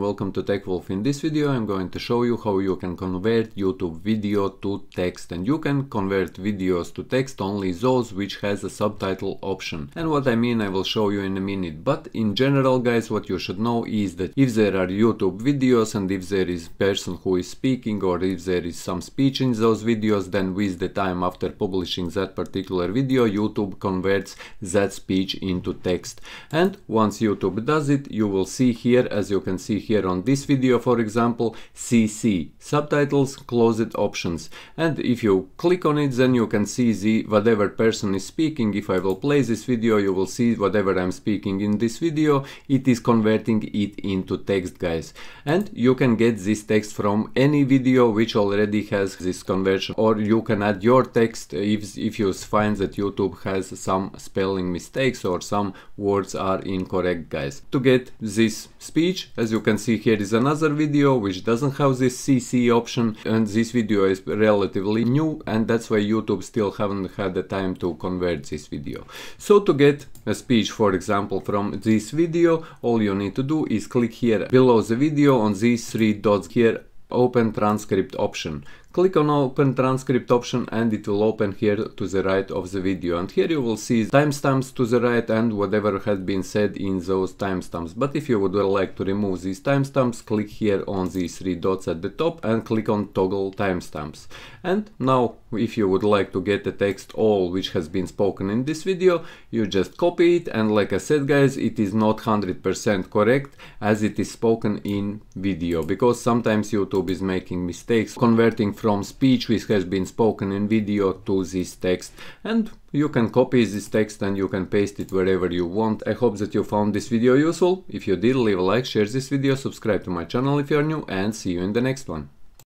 Welcome to TechWolf. In this video I'm going to show you how you can convert YouTube video to text and you can convert videos to text only those which has a subtitle option and what I mean I will show you in a minute but in general guys what you should know is that if there are YouTube videos and if there is person who is speaking or if there is some speech in those videos then with the time after publishing that particular video YouTube converts that speech into text and once YouTube does it you will see here as you can see here on this video, for example, CC, subtitles, closed options. And if you click on it, then you can see the whatever person is speaking. If I will play this video, you will see whatever I'm speaking in this video. It is converting it into text, guys. And you can get this text from any video which already has this conversion, or you can add your text if, if you find that YouTube has some spelling mistakes or some words are incorrect, guys. To get this speech, as you can can see here is another video which doesn't have this CC option and this video is relatively new and that's why YouTube still haven't had the time to convert this video. So to get a speech for example from this video all you need to do is click here below the video on these three dots here open transcript option. Click on open transcript option and it will open here to the right of the video and here you will see timestamps to the right and whatever has been said in those timestamps. But if you would like to remove these timestamps click here on these three dots at the top and click on toggle timestamps. And now if you would like to get the text all which has been spoken in this video you just copy it and like I said guys it is not 100% correct as it is spoken in video because sometimes YouTube is making mistakes converting from speech which has been spoken in video to this text and you can copy this text and you can paste it wherever you want. I hope that you found this video useful. If you did, leave a like, share this video, subscribe to my channel if you are new and see you in the next one.